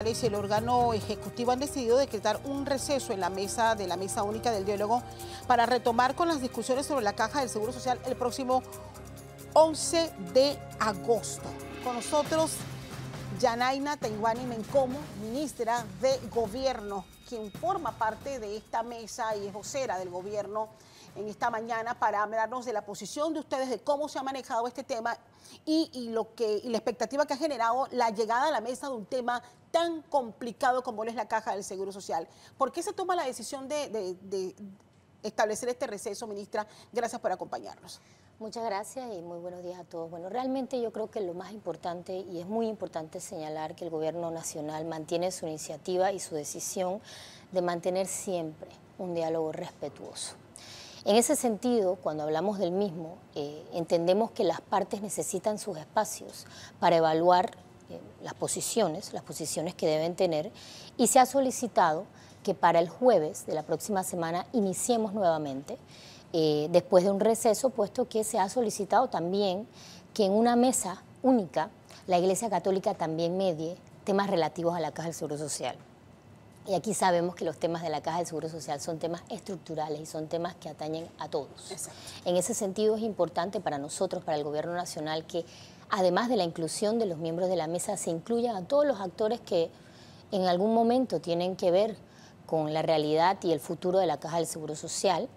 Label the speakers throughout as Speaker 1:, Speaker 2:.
Speaker 1: el órgano ejecutivo han decidido decretar un receso en la mesa de la mesa única del diálogo para retomar con las discusiones sobre la caja del Seguro Social el próximo 11 de agosto. Con nosotros Yanaina Taiwani Mencomo, ministra de Gobierno, quien forma parte de esta mesa y es vocera del Gobierno en esta mañana para hablarnos de la posición de ustedes, de cómo se ha manejado este tema y, lo que, la expectativa que ha generado la llegada a la mesa de un tema tan complicado como es la caja del Seguro Social. ¿Por qué se toma la decisión de establecer este receso, ministra? Gracias por acompañarnos.
Speaker 2: Muchas gracias y muy buenos días a todos. Bueno, realmente yo creo que lo más importante y es muy importante señalar que el gobierno nacional mantiene su iniciativa y su decisión de mantener siempre un diálogo respetuoso. En ese sentido, cuando hablamos del mismo, eh, entendemos que las partes necesitan sus espacios para evaluar eh, las posiciones, las posiciones que deben tener, y se ha solicitado que para el jueves de la próxima semana iniciemos nuevamente eh, después de un receso, puesto que se ha solicitado también que en una mesa única la Iglesia Católica también medie temas relativos a la Caja del Seguro Social. Y aquí sabemos que los temas de la Caja del Seguro Social son temas estructurales y son temas que atañen a todos. En ese sentido es importante para nosotros, para el Gobierno Nacional, que además de la inclusión de los miembros de la mesa, se incluyan a todos los actores que en algún momento tienen que ver con la realidad y el futuro de la Caja del Seguro Social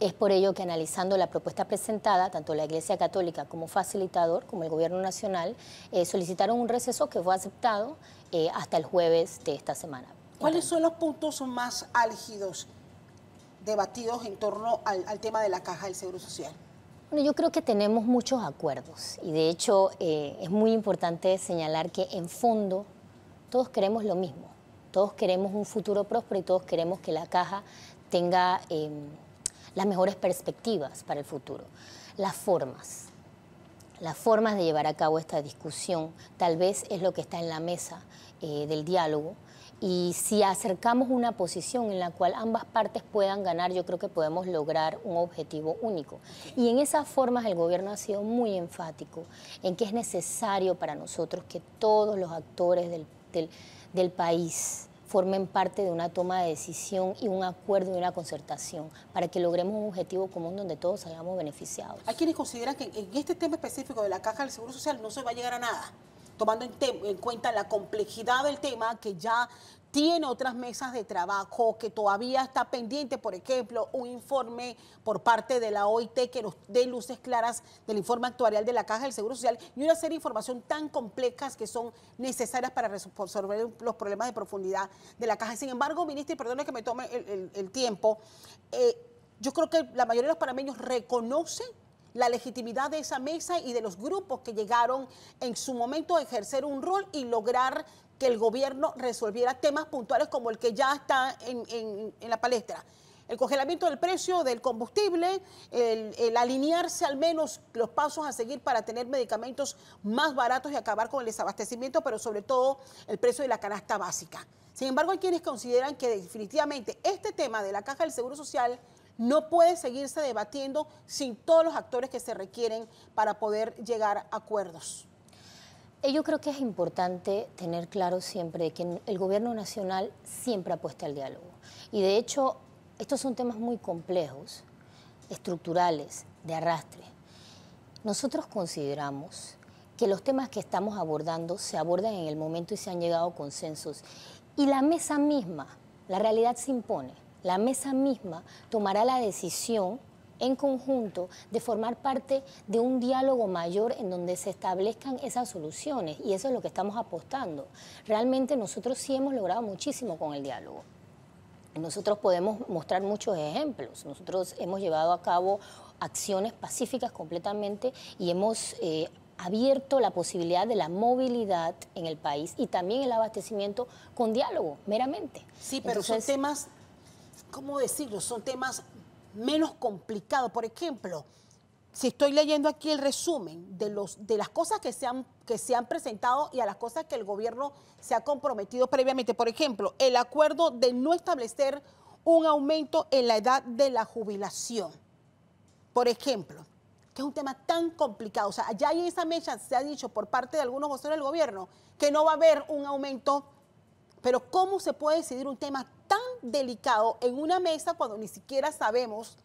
Speaker 2: es por ello que analizando la propuesta presentada, tanto la Iglesia Católica como facilitador, como el Gobierno Nacional, eh, solicitaron un receso que fue aceptado eh, hasta el jueves de esta semana.
Speaker 1: ¿Cuáles son los puntos más álgidos debatidos en torno al, tema de la caja del Seguro Social?
Speaker 2: Bueno, yo creo que tenemos muchos acuerdos y de hecho eh, es muy importante señalar que en fondo todos queremos lo mismo, todos queremos un futuro próspero y todos queremos que la caja tenga... Em, las mejores perspectivas para el futuro. Las formas, las formas de llevar a cabo esta discusión tal vez es lo que está en la mesa eh, del diálogo. Y si acercamos una posición en la cual ambas partes puedan ganar, yo creo que podemos lograr un objetivo único. Y en esas formas el gobierno ha sido muy enfático en que es necesario para nosotros que todos los actores del país formen parte de una toma de decisión y un acuerdo y una concertación para que logremos un objetivo común donde todos hayamos beneficiados.
Speaker 1: Hay quienes consideran que en este tema específico de la caja del Seguro Social no se va a llegar a nada tomando en, cuenta la complejidad del tema que ya tiene otras mesas de trabajo, que todavía está pendiente, por ejemplo, un informe por parte de la OIT que nos dé luces claras del informe actuarial de la Caja del Seguro Social y una serie de información tan complejas que son necesarias para resolver los problemas de profundidad de la Caja. Sin embargo, ministro, y perdone que me tome el, tiempo, eh, yo creo que la mayoría de los panameños reconoce la legitimidad de esa mesa y de los grupos que llegaron en su momento a ejercer un rol y lograr que el gobierno resolviera temas puntuales como el que ya está en, la palestra. El congelamiento del precio del combustible, el, el, alinearse al menos los pasos a seguir para tener medicamentos más baratos y acabar con el desabastecimiento, pero sobre todo el precio de la canasta básica. Sin embargo, hay quienes consideran que definitivamente este tema de la caja del Seguro Social no puede seguirse debatiendo sin todos los actores que se requieren para poder llegar a acuerdos.
Speaker 2: Eh, yo creo que es importante tener claro siempre que el gobierno nacional siempre apuesta al diálogo. Y de hecho, estos son temas muy complejos, estructurales, de arrastre. Nosotros consideramos que los temas que estamos abordando se abordan en el momento y se han llegado a consensos. Y la mesa misma, la realidad se impone, la mesa misma tomará la decisión en conjunto de formar parte de un diálogo mayor en donde se establezcan esas soluciones y eso es lo que estamos apostando. Realmente nosotros sí hemos logrado muchísimo con el diálogo. Nosotros podemos mostrar muchos ejemplos. Nosotros hemos llevado a cabo acciones pacíficas completamente y hemos... Eh, abierto la posibilidad de la movilidad en el país y también el abastecimiento
Speaker 1: con diálogo, meramente. Sí, pero son temas, ¿cómo decirlo? Son temas menos complicado. Por ejemplo, si estoy leyendo aquí el resumen de, los, de las cosas que se, han, que se han presentado y a las cosas que el gobierno se ha comprometido previamente, por ejemplo, el acuerdo de no establecer un aumento en la edad de la jubilación, por ejemplo, que es un tema tan complicado. O sea, allá en esa mesa se ha dicho por parte de algunos voceros del gobierno que no va a haber un aumento, pero ¿cómo se puede decidir un tema tan delicado en una mesa cuando ni siquiera sabemos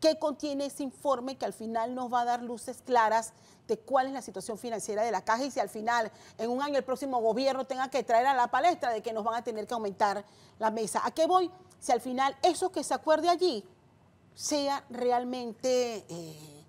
Speaker 1: qué contiene ese informe que al final nos va a dar luces claras de cuál es la situación financiera de la caja y si al final, en un año, el próximo gobierno tenga que traer a la palestra de que nos van a tener que aumentar la mesa. ¿A qué voy? Si al final eso que se acuerde allí sea realmente eh,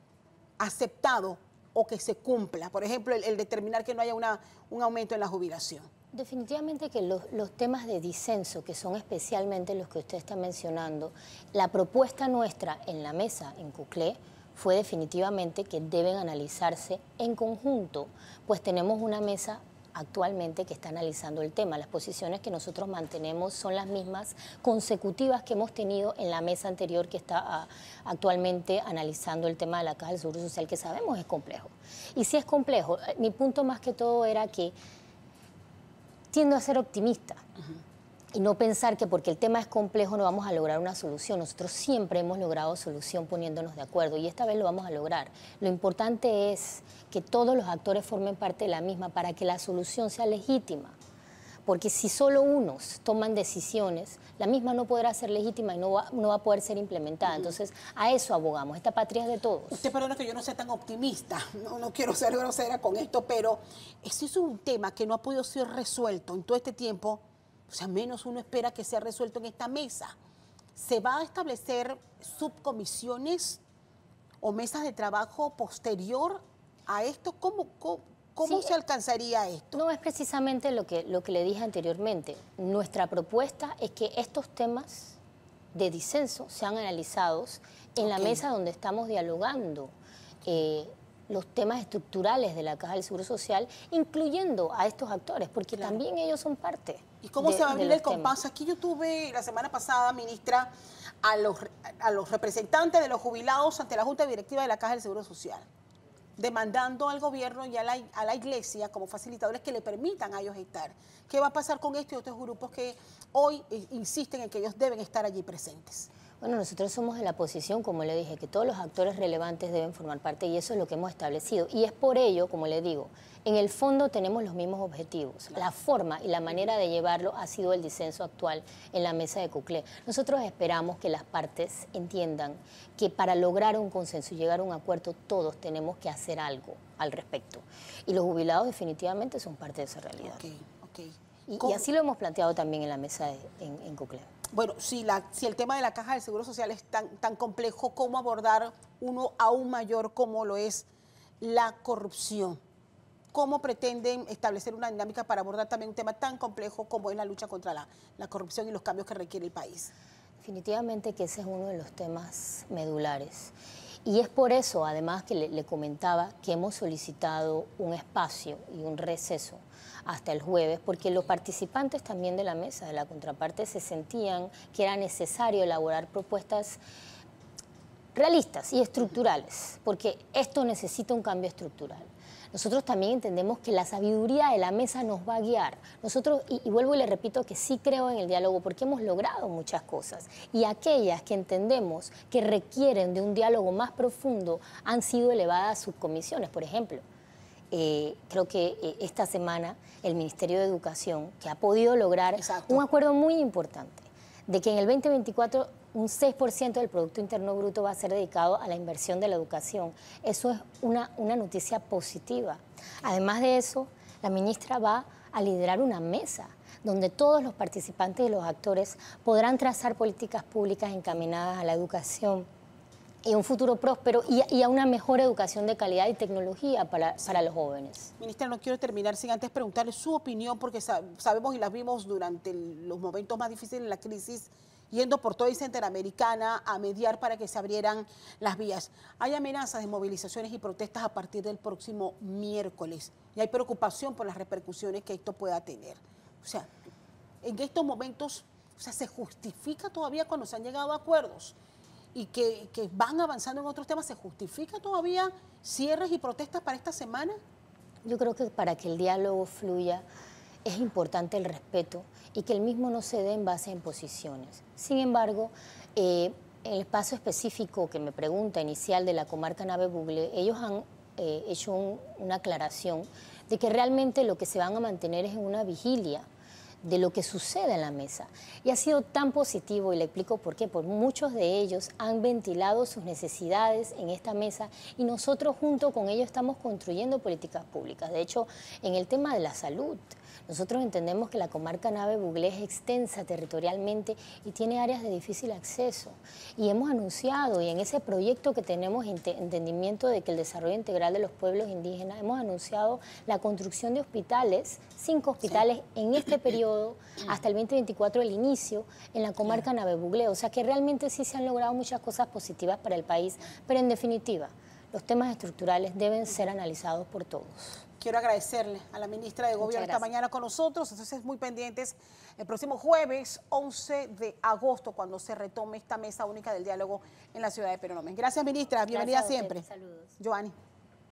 Speaker 1: aceptado o que se cumpla. Por ejemplo, el, determinar que no haya una, un aumento en la jubilación. Definitivamente
Speaker 2: que los, temas de disenso, que son especialmente los que usted está mencionando, la propuesta nuestra en la mesa, en Cuclé, fue definitivamente que deben analizarse en conjunto, pues tenemos una mesa actualmente que está analizando el tema. Las posiciones que nosotros mantenemos son las mismas consecutivas que hemos tenido en la mesa anterior que está ah, actualmente analizando el tema de la Caja del Seguro Social, que sabemos es complejo. Y si es complejo, mi punto más que todo era que tiendo a ser optimista. Y no pensar que porque el tema es complejo no vamos a lograr una solución. Nosotros siempre hemos logrado solución poniéndonos de acuerdo y esta vez lo vamos a lograr. Lo importante es que todos los actores formen parte de la misma para que la solución sea legítima porque si solo unos toman decisiones, la misma no podrá ser legítima y no va, no va a poder ser
Speaker 1: implementada. Entonces, a eso abogamos, esta patria es de todos. Usted perdona que yo no sea tan optimista, no, no quiero ser grosera con esto, pero ese es un tema que no ha podido ser resuelto en todo este tiempo, o sea, menos uno espera que sea resuelto en esta mesa. ¿Se va a establecer subcomisiones o mesas de trabajo posterior a esto? ¿Cómo, cómo, ¿Cómo se alcanzaría esto?
Speaker 2: No, es precisamente lo que, lo que le dije anteriormente. Nuestra propuesta es que estos temas de disenso sean analizados en la mesa donde estamos dialogando. Eh, los temas estructurales de la Caja del Seguro Social, incluyendo a estos actores, porque también ellos son parte.
Speaker 1: ¿Y cómo se va a abrir el compás? Aquí yo tuve la semana pasada, ministra, a los, a los representantes de los jubilados ante la Junta Directiva de la Caja del Seguro Social demandando al gobierno y a la, iglesia como facilitadores que le permitan a ellos estar. ¿Qué va a pasar con esto y otros grupos que hoy eh, insisten en que ellos deben estar allí presentes? Bueno, nosotros
Speaker 2: somos de la posición, como le dije, que todos los actores relevantes deben formar parte y eso es lo que hemos establecido. Y es por ello, como le digo, en el fondo tenemos los mismos objetivos. La forma y la manera de llevarlo ha sido el disenso actual en la mesa de Cuclé. Nosotros esperamos que las partes entiendan que para lograr un consenso y llegar a un acuerdo todos tenemos que hacer algo al respecto. Y los jubilados definitivamente son parte de esa realidad.
Speaker 1: Y, así lo hemos planteado también en la mesa en, en Bueno, si, si el tema de la caja del Seguro Social es tan, tan complejo, ¿cómo abordar uno aún mayor como lo es la corrupción? ¿Cómo pretenden establecer una dinámica para abordar también un tema tan complejo como es la lucha contra la, la corrupción y los cambios que requiere el país? Definitivamente que ese es uno de los
Speaker 2: temas medulares. Y es por eso, además, que le, comentaba que hemos solicitado un espacio y un receso hasta el jueves, porque los participantes también de la mesa de la contraparte se sentían que era necesario elaborar propuestas realistas y estructurales, porque esto necesita un cambio estructural. Nosotros también entendemos que la sabiduría de la mesa nos va a guiar. Nosotros, y, vuelvo y le repito que sí creo en el diálogo porque hemos logrado muchas cosas. Y aquellas que entendemos que requieren de un diálogo más profundo han sido elevadas a subcomisiones, por ejemplo. Eh, creo que eh, esta semana el Ministerio de Educación, que ha podido lograr un acuerdo muy importante, de que en el 2024 un 6% del Producto Interno Bruto va a ser dedicado a la inversión de la educación. Eso es una, noticia positiva. Además de eso, la ministra va a liderar una mesa donde todos los participantes y los actores podrán trazar políticas públicas encaminadas a la educación y un futuro próspero y, a una mejor educación de calidad y tecnología para,
Speaker 1: para los jóvenes. Ministra, no quiero terminar sin antes preguntarle su opinión, porque sabemos y las vimos durante los momentos más difíciles de la crisis yendo por toda Center interamericana a mediar para que se abrieran las vías. Hay amenazas de movilizaciones y protestas a partir del próximo miércoles y hay preocupación por las repercusiones que esto pueda tener. O sea, en estos momentos, o sea, se justifica todavía cuando se han llegado a acuerdos y que, que van avanzando en otros temas, ¿se justifica todavía cierres y protestas para esta semana? Yo creo que para que el diálogo fluya es importante el respeto
Speaker 2: y que el mismo no se dé en base en posiciones. Sin embargo, eh, en el espacio específico que me pregunta inicial de la comarca Nave Bugle, ellos han eh, hecho una aclaración de que realmente lo que se van a mantener es una vigilia de lo que sucede en la mesa. Y ha sido tan positivo, y le explico por qué, porque muchos de ellos han ventilado sus necesidades en esta mesa y nosotros junto con ellos estamos construyendo políticas públicas. De hecho, en el tema de la salud, nosotros entendemos que la comarca Nave Buglé es extensa territorialmente y tiene áreas de difícil acceso. Y hemos anunciado, y en ese proyecto que tenemos entendimiento de que el desarrollo integral de los pueblos indígenas, hemos anunciado la construcción de hospitales, cinco hospitales en este periodo, hasta el 2024 el inicio, en la comarca Nave Buglé. O sea que realmente sí se han logrado muchas cosas positivas para el país, pero en definitiva, los temas estructurales deben ser analizados por todos.
Speaker 1: Quiero agradecerle a la ministra de Gobierno esta mañana con nosotros, entonces muy pendientes el próximo jueves 11 de agosto cuando se retome esta mesa única del diálogo en la ciudad de Peronomen. Gracias ministra, bienvenida siempre. Saludos. Giovanni.